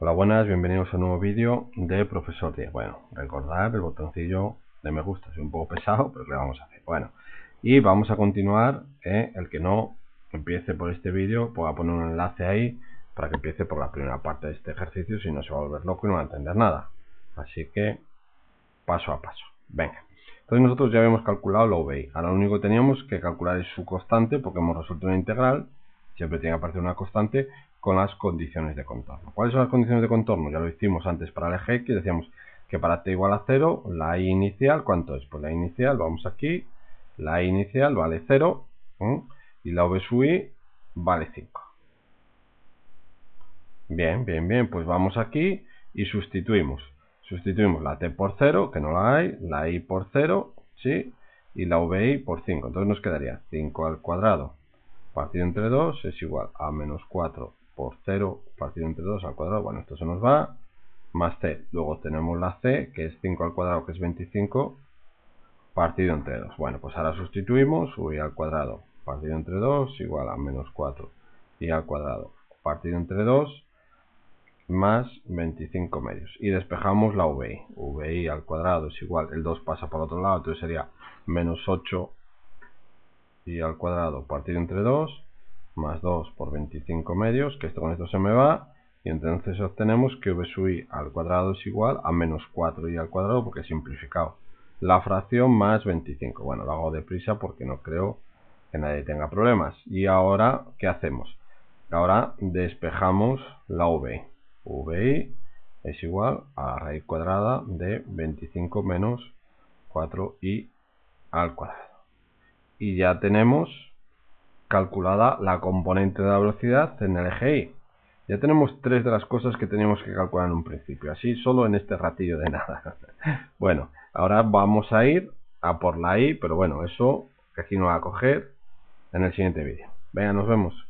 Hola, buenas, bienvenidos a un nuevo vídeo de Profesor 10. Bueno, recordad el botoncillo de me gusta, es un poco pesado, pero ¿qué vamos a hacer? Bueno, y vamos a continuar, ¿eh? el que no empiece por este vídeo, pueda poner un enlace ahí para que empiece por la primera parte de este ejercicio, si no se va a volver loco y no va a entender nada. Así que paso a paso. Venga. Entonces nosotros ya habíamos calculado lo veis. Ahora lo único que teníamos que calcular es su constante, porque hemos resuelto una integral, siempre tiene que aparecer una constante, con las condiciones de contorno. ¿Cuáles son las condiciones de contorno? Ya lo hicimos antes para el eje, x. decíamos que para t igual a 0, la i inicial, ¿cuánto es? Pues la inicial, vamos aquí, la i inicial vale 0 y la v sub i vale 5. Bien, bien, bien, pues vamos aquí y sustituimos. Sustituimos la t por 0, que no la hay, la i por 0, ¿sí? Y la vi por 5. Entonces nos quedaría 5 al cuadrado partido entre 2 es igual a menos 4 por 0 partido entre 2 al cuadrado, bueno, esto se nos va, más c. Luego tenemos la c, que es 5 al cuadrado, que es 25, partido entre 2. Bueno, pues ahora sustituimos, y al cuadrado, partido entre 2, igual a menos 4, y al cuadrado, partido entre 2, más 25 medios. Y despejamos la VI. VI al cuadrado es igual, el 2 pasa por otro lado, entonces sería menos 8 y al cuadrado partido entre 2 más 2 por 25 medios, que esto con esto se me va, y entonces obtenemos que v sub i al cuadrado es igual a menos 4i al cuadrado, porque he simplificado la fracción más 25. Bueno, lo hago deprisa porque no creo que nadie tenga problemas. Y ahora, ¿qué hacemos? Ahora despejamos la v. i es igual a la raíz cuadrada de 25 menos 4i al cuadrado. Y ya tenemos calculada la componente de la velocidad en el eje Y. Ya tenemos tres de las cosas que teníamos que calcular en un principio, así solo en este ratillo de nada. bueno, ahora vamos a ir a por la Y, pero bueno, eso que aquí no va a coger en el siguiente vídeo. Venga, nos vemos.